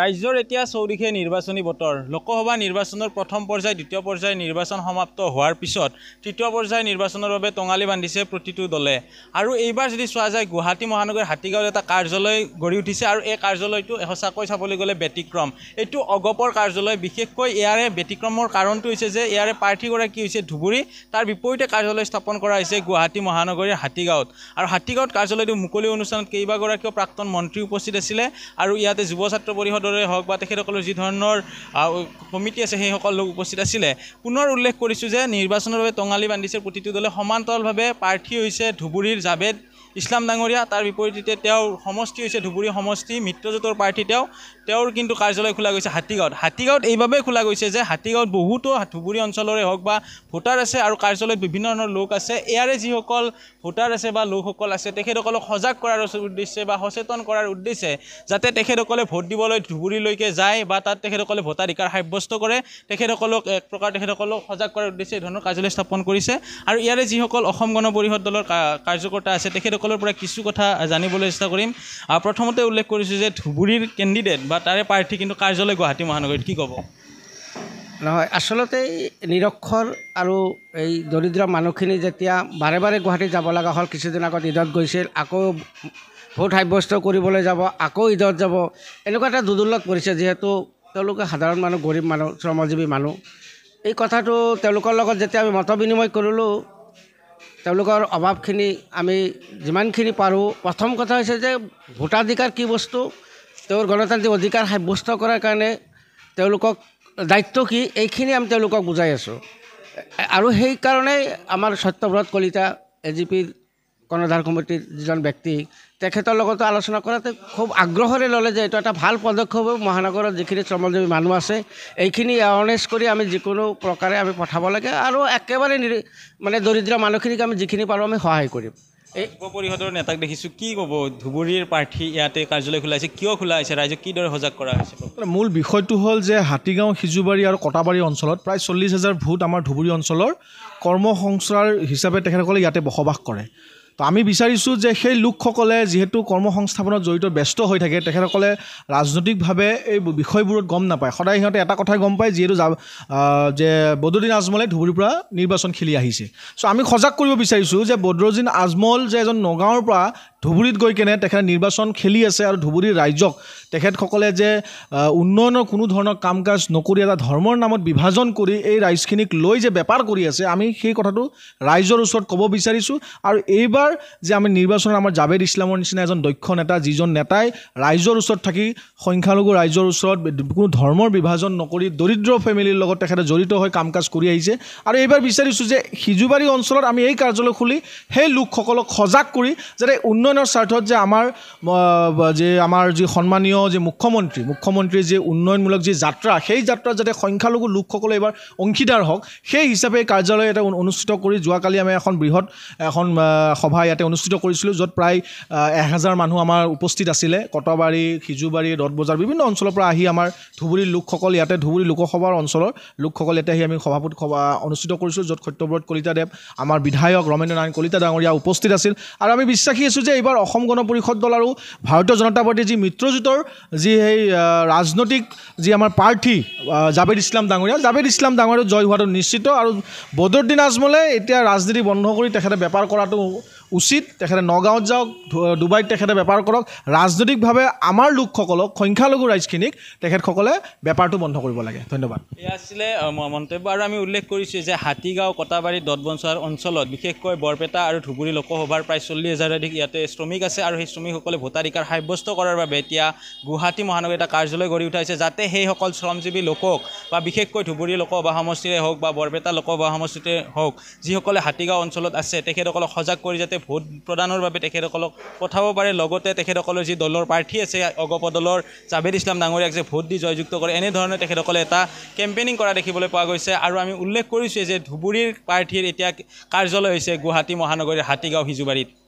ৰাজ্যৰ এতিয়া চৌদিশে নিৰ্বাচনী বতৰ লোকসভা নিৰ্বাচনৰ প্ৰথম পৰ্যায় দ্বিতীয় পৰ্যায় নিৰ্বাচন সমাপ্ত হোৱাৰ পিছত তৃতীয় পৰ্যায় নিৰ্বাচনৰ বাবে টঙালি বান্ধিছে প্ৰতিটো দলে আৰু এইবাৰ যদি চোৱা যায় গুৱাহাটী মহানগৰীৰ হাতীগাঁৱত এটা কাৰ্যালয় গঢ়ি উঠিছে আৰু এই কাৰ্যালয়টো সঁচাকৈ চাবলৈ গ'লে ব্যতিক্ৰম এইটো অগপৰ কাৰ্যালয় বিশেষকৈ ইয়াৰে ব্যতিক্ৰমৰ কাৰণটো হৈছে যে ইয়াৰে প্ৰাৰ্থীগৰাকী হৈছে ধুবুৰী তাৰ বিপৰীতে কাৰ্যালয় স্থাপন কৰা হৈছে গুৱাহাটী মহানগৰীৰ হাতীগাঁৱত আৰু হাতীগাঁৱত কাৰ্যালয়টো মুকলি অনুষ্ঠানত কেইবাগৰাকীও প্ৰাক্তন মন্ত্ৰী উপস্থিত আছিলে আৰু ইয়াতে যুৱ ছাত্ৰ পৰিষদ সাংসদৰে হওক বা তেখেতসকলৰ যিধৰণৰ কমিটি আছে সেইসকল লোক উপস্থিত আছিলে পুনৰ উল্লেখ কৰিছোঁ যে নিৰ্বাচনৰ বাবে টঙালী বান্ধিছে প্ৰতিটো দলে সমান্তৰালভাৱে প্ৰাৰ্থী হৈছে ধুবুৰীৰ জাভেদ ইছলাম ডাঙৰীয়া তাৰ বিপৰীতে তেওঁৰ সমষ্টি হৈছে ধুবুৰী সমষ্টি মিত্ৰজোঁটৰ প্ৰাৰ্থী তেওঁ তেওঁৰ কিন্তু কাৰ্যালয় খোলা গৈছে হাতীগাঁৱত হাতীগাঁৱত এইবাবেই খোলা গৈছে যে হাতীগাঁৱত বহুতো ধুবুৰী অঞ্চলৰে হওক বা ভোটাৰ আছে আৰু কাৰ্যালয়ত বিভিন্ন ধৰণৰ লোক আছে ইয়াৰে যিসকল ভোটাৰ আছে বা লোকসকল আছে তেখেতসকলক সজাগ কৰাৰ উদ্দেশ্যে বা সচেতন কৰাৰ উদ্দেশ্যে যাতে তেখেতসকলে ভোট দিবলৈ ধুবুৰীলৈকে যায় বা তাত তেখেতসকলে ভোটাধিকাৰ সাব্যস্ত কৰে তেখেতসকলক এক প্ৰকাৰ তেখেতসকলক সজাগ কৰাৰ উদ্দেশ্যে এই ধৰণৰ কাৰ্যালয় স্থাপন কৰিছে আৰু ইয়াৰে যিসকল অসম গণ পৰিষদ দলৰ কাৰ্যকৰ্তা আছে তেখেতসকল সকলৰ পৰা কিছু কথা জানিবলৈ চেষ্টা কৰিম আৰু প্ৰথমতে উল্লেখ কৰিছোঁ যে ধুবুৰীৰ কেণ্ডিডেট বা তাৰে প্ৰাৰ্থী কিন্তু কাৰ্যালয় গুৱাহাটী মহানগৰীত কি ক'ব নহয় আচলতে নিৰক্ষৰ আৰু এই দৰিদ্ৰ মানুহখিনি যেতিয়া বাৰে বাৰে গুৱাহাটী যাব লগা হ'ল কিছুদিন আগত ঈদত গৈছিল আকৌ ভোট সাব্যস্ত কৰিবলৈ যাব আকৌ ঈদত যাব এনেকুৱা এটা দুদুলত পৰিছে যিহেতু তেওঁলোকে সাধাৰণ মানুহ গৰীব মানুহ শ্ৰমজীৱী মানুহ এই কথাটো তেওঁলোকৰ লগত যেতিয়া আমি মত বিনিময় কৰিলোঁ তেওঁলোকৰ অভাৱখিনি আমি যিমানখিনি পাৰোঁ প্ৰথম কথা হৈছে যে ভোটাধিকাৰ কি বস্তু তেওঁৰ গণতান্ত্ৰিক অধিকাৰ সাব্যস্ত কৰাৰ কাৰণে তেওঁলোকক দায়িত্ব কি এইখিনি আমি তেওঁলোকক বুজাই আছোঁ আৰু সেইকাৰণেই আমাৰ সত্যব্ৰত কলিতা এ জি পিৰ কৰ্ণধাৰ কমিটিৰ যিজন ব্যক্তি তেখেতৰ লগতো আলোচনা কৰাতে খুব আগ্ৰহেৰে ল'লে যে এইটো এটা ভাল পদক্ষেপ হ'ব মহানগৰত যিখিনি শ্ৰমজীৱী মানুহ আছে এইখিনি এৱাৰনেছ কৰি আমি যিকোনো প্ৰকাৰে আমি পঠাব লাগে আৰু একেবাৰে নিৰি মানে দৰিদ্ৰ মানুহখিনিক আমি যিখিনি পাৰোঁ আমি সহায় কৰিম এই যুৱ পৰিষদৰ নেতাক দেখিছোঁ কি ক'ব ধুবুৰীৰ প্ৰাৰ্থী ইয়াতে কাৰ্যালয় খোলাইছে কিয় খোলা হৈছে ৰাইজক কিদৰে সজাগ কৰা হৈছে মূল বিষয়টো হ'ল যে হাতীগাঁও সিজুবাৰী আৰু কটাবাৰী অঞ্চলত প্ৰায় চল্লিছ হাজাৰ ভোট আমাৰ ধুবুৰী অঞ্চলৰ কৰ্ম সংস্থাৰ হিচাপে তেখেতসকলে ইয়াতে বসবাস কৰে তো আমি বিচাৰিছোঁ যে সেই লোকসকলে যিহেতু কৰ্ম সংস্থাপনত জড়িত ব্যস্ত হৈ থাকে তেখেতসকলে ৰাজনৈতিকভাৱে এই বিষয়বোৰত গম নাপায় সদায় সিহঁতে এটা কথাই গম পায় যিহেতু যা যে বদৰুদ্দিন আজমলে ধুবুৰীৰ পৰা নিৰ্বাচন খেলি আহিছে চ' আমি সজাগ কৰিব বিচাৰিছোঁ যে বদৰুদ্দিন আজমল যে এজন নগাঁৱৰ পৰা ধুবুৰীত গৈ কেনে তেখেতে নিৰ্বাচন খেলি আছে আৰু ধুবুৰীৰ ৰাইজক তেখেতসকলে যে উন্নয়নৰ কোনো ধৰণৰ কাম কাজ নকৰি এটা ধৰ্মৰ নামত বিভাজন কৰি এই ৰাইজখিনিক লৈ যে বেপাৰ কৰি আছে আমি সেই কথাটো ৰাইজৰ ওচৰত ক'ব বিচাৰিছোঁ আৰু এইবাৰ যে আমি নিৰ্বাচনত আমাৰ জাভেদ ইছলামৰ নিচিনা এজন দক্ষ নেতা যিজন নেতাই ৰাইজৰ ওচৰত থাকি সংখ্যালঘু ৰাইজৰ ওচৰত কোনো ধৰ্মৰ বিভাজন নকৰি দৰিদ্ৰ ফেমিলিৰ লগত তেখেতে জড়িত হৈ কাম কাজ কৰি আহিছে আৰু এইবাৰ বিচাৰিছোঁ যে সিজুবাৰী অঞ্চলত আমি এই কাৰ্যালয় খুলি সেই লোকসকলক সজাগ কৰি যাতে উন্নয়ন উন্নয়নৰ স্বাৰ্থত যে আমাৰ যে আমাৰ যি সন্মানীয় যি মুখ্যমন্ত্ৰী মুখ্যমন্ত্ৰীৰ যি উন্নয়নমূলক যি যাত্ৰা সেই যাত্ৰাত যাতে সংখ্যালঘু লোকসকলে এইবাৰ অংশীদাৰ হওক সেই হিচাপে কাৰ্যালয় ইয়াতে অনুষ্ঠিত কৰি যোৱাকালি আমি এখন বৃহৎ এখন সভা ইয়াতে অনুষ্ঠিত কৰিছিলোঁ য'ত প্ৰায় এহেজাৰ মানুহ আমাৰ উপস্থিত আছিলে কটবাৰী সিজুবাৰী বজাৰ বিভিন্ন অঞ্চলৰ পৰা আহি আমাৰ ধুবুৰীৰ লোকসকল ইয়াতে ধুবুৰী লোকসভাৰ অঞ্চলৰ লোকসকল ইয়াতে আহি আমি সভাপতি সভা অনুষ্ঠিত কৰিছিলোঁ য'ত সত্যব্ৰত কলিতাদেৱ আমাৰ বিধায়ক ৰমেন্দ্ৰ নাৰায়ণ কলিতা ডাঙৰীয়া উপস্থিত আছিল আৰু আমি বিশ্বাসী আছোঁ যে এইবাৰ অসম গণ পৰিষদ দল আৰু ভাৰতীয় জনতা পাৰ্টীৰ যি মিত্ৰজোঁটৰ যি সেই ৰাজনৈতিক যি আমাৰ প্ৰাৰ্থী জাভেদ ইছলাম ডাঙৰীয়া জাভেদ ইছলাম ডাঙৰীয়াৰ জয় হোৱাটো নিশ্চিত আৰু বদৰুদ্দিন আজমলে এতিয়া ৰাজনীতি বন্ধ কৰি তেখেতে বেপাৰ কৰাটো উচিত তেখেতে নগাঁৱত যাওক ডুবাইত তেখেতে বেপাৰ কৰক ৰাজনৈতিকভাৱে আমাৰ লোকসকলক সংখ্যালঘু ৰাইজখিনিক তেখেতসকলে বেপাৰটো বন্ধ কৰিব লাগে ধন্যবাদ এয়া আছিলে মন্তব্য আৰু আমি উল্লেখ কৰিছোঁ যে হাতীগাঁও কটাবাৰী দতবঞ্চৰ অঞ্চলত বিশেষকৈ বৰপেটা আৰু ধুবুৰী লোকসভাৰ প্ৰায় চল্লিছ হাজাৰ হাজাৰাধিক ইয়াতে শ্ৰমিক আছে আৰু সেই শ্ৰমিকসকলে ভোটাধিকাৰ সাব্যস্ত কৰাৰ বাবে এতিয়া গুৱাহাটী মহানগৰী এটা কাৰ্যালয় গঢ়ি উঠাইছে যাতে সেইসকল শ্ৰমজীৱী লোকক বা বিশেষকৈ ধুবুৰী লোকসভা সমষ্টিৰে হওক বা বৰপেটা লোকসভা সমষ্টিতে হওক যিসকলে হাতীগাঁও অঞ্চলত আছে তেখেতসকলক সজাগ কৰি যাতে ভোট প্ৰদানৰ বাবে তেখেতসকলক পঠাব পাৰে লগতে তেখেতসকলৰ যি দলৰ প্ৰাৰ্থী আছে অগপ দলৰ জাভেদ ইছলাম ডাঙৰীয়াক যে ভোট দি জয়যুক্ত কৰে এনেধৰণে তেখেতসকলে এটা কেম্পেইনিং কৰা দেখিবলৈ পোৱা গৈছে আৰু আমি উল্লেখ কৰিছোঁ যে ধুবুৰীৰ প্ৰাৰ্থীৰ এতিয়া কাৰ্যালয় হৈছে গুৱাহাটী মহানগৰীৰ হাতীগাঁও সিজুবাৰীত